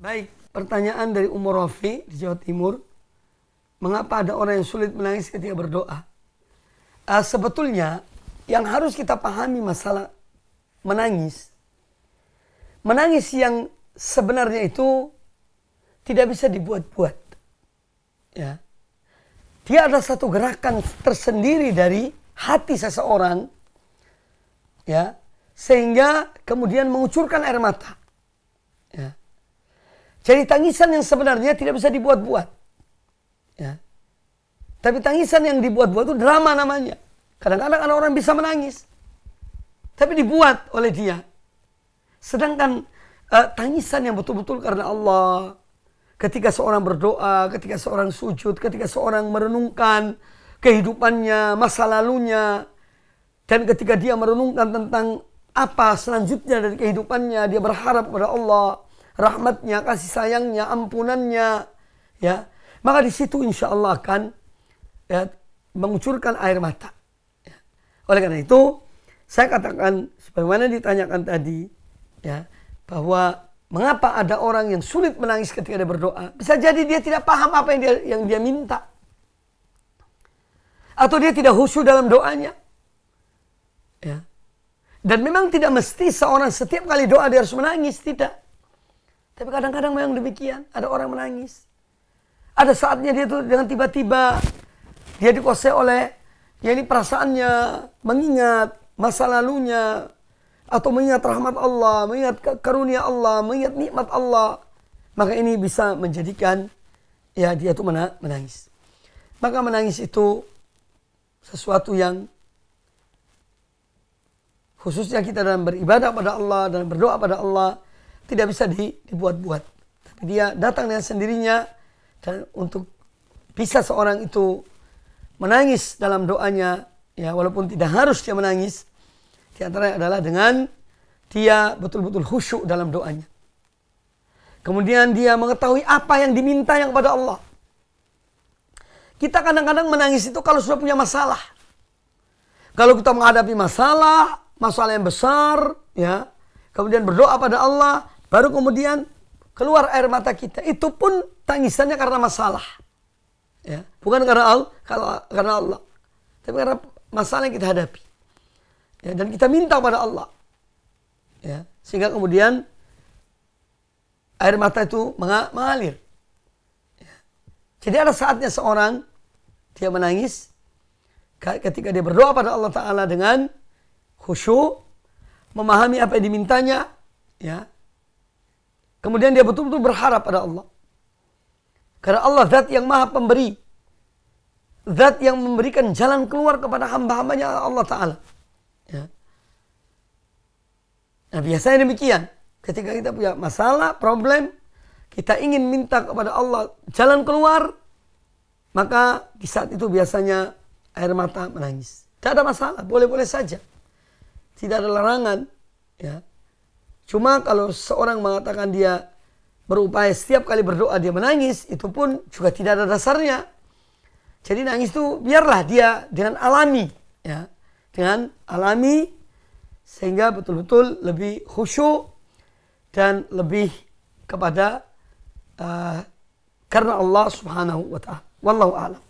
Baik, pertanyaan dari Umar Rafi di Jawa Timur. Mengapa ada orang yang sulit menangis ketika berdoa? Uh, sebetulnya yang harus kita pahami masalah menangis. Menangis yang sebenarnya itu tidak bisa dibuat-buat. Ya. Dia ada satu gerakan tersendiri dari hati seseorang. Ya. Sehingga kemudian mengucurkan air mata jadi tangisan yang sebenarnya tidak bisa dibuat-buat. Ya. Tapi tangisan yang dibuat-buat itu drama namanya. Kadang-kadang ada orang bisa menangis. Tapi dibuat oleh dia. Sedangkan uh, tangisan yang betul-betul karena Allah. Ketika seorang berdoa, ketika seorang sujud, ketika seorang merenungkan kehidupannya, masa lalunya. Dan ketika dia merenungkan tentang apa selanjutnya dari kehidupannya, dia berharap kepada Allah rahmatnya, kasih sayangnya, ampunannya, ya. Maka di situ insya Allah akan ya, mengucurkan air mata. Ya. Oleh karena itu, saya katakan sebagaimana ditanyakan tadi, ya, bahwa mengapa ada orang yang sulit menangis ketika dia berdoa? Bisa jadi dia tidak paham apa yang dia yang dia minta. Atau dia tidak khusyuk dalam doanya. Ya. Dan memang tidak mesti seorang setiap kali doa dia harus menangis, tidak. Tapi kadang-kadang memang demikian. Ada orang menangis. Ada saatnya dia itu dengan tiba-tiba dia dikuasai oleh ya ini perasaannya mengingat masa lalunya atau mengingat rahmat Allah, mengingat karunia Allah, mengingat nikmat Allah. Maka ini bisa menjadikan ya dia itu menangis. Maka menangis itu sesuatu yang khususnya kita dalam beribadah pada Allah dan berdoa pada Allah tidak bisa dibuat-buat. Tapi dia datang dengan sendirinya dan untuk bisa seorang itu menangis dalam doanya, ya walaupun tidak harus dia menangis, di antara adalah dengan dia betul-betul khusyuk dalam doanya. Kemudian dia mengetahui apa yang diminta yang kepada Allah. Kita kadang-kadang menangis itu kalau sudah punya masalah. Kalau kita menghadapi masalah, masalah yang besar, ya, kemudian berdoa pada Allah, Baru kemudian keluar air mata kita. Itu pun tangisannya karena masalah. Ya, bukan karena Allah, karena Allah. Tapi karena masalah yang kita hadapi. Ya, dan kita minta kepada Allah. Ya, sehingga kemudian air mata itu mengalir. Ya. Jadi ada saatnya seorang dia menangis ketika dia berdoa pada Allah Ta'ala dengan khusyuk, memahami apa yang dimintanya, ya Kemudian dia betul-betul berharap pada Allah. Karena Allah zat yang maha pemberi. Zat yang memberikan jalan keluar kepada hamba-hambanya Allah Ta'ala. Ya. Nah biasanya demikian. Ketika kita punya masalah, problem, kita ingin minta kepada Allah jalan keluar, maka di saat itu biasanya air mata menangis. Tidak ada masalah, boleh-boleh saja. Tidak ada larangan. Ya. Cuma kalau seorang mengatakan dia berupaya setiap kali berdoa dia menangis, itu pun juga tidak ada dasarnya. Jadi nangis itu biarlah dia dengan alami, ya, dengan alami sehingga betul-betul lebih khusyuk dan lebih kepada uh, karena Allah Subhanahu wa taala. Wallahu a'lam.